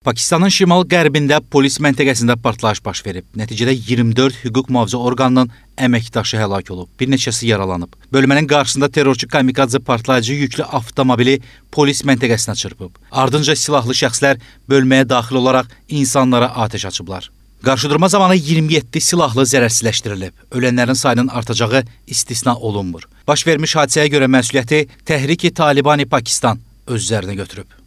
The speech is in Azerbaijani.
Pakistanın şimal-qərbində polis məntəqəsində partlayış baş verib. Nəticədə 24 hüquq mühafizə orqanının əməkdaşı həlak olub, bir neçəsi yaralanıb. Bölmənin qarşısında terrorçu kamikadze partlayıcı yüklü avtomobili polis məntəqəsinə çırpıb. Ardınca silahlı şəxslər bölməyə daxil olaraq insanlara atəş açıblar. Qarşıdurma zamanı 27 silahlı zərərsizləşdirilib. Ölənlərin sayının artacağı istisna olunmur. Baş vermiş hadisəyə görə məsuliyyəti Təhriki Talibani Pakistan öz üzərinə götürüb.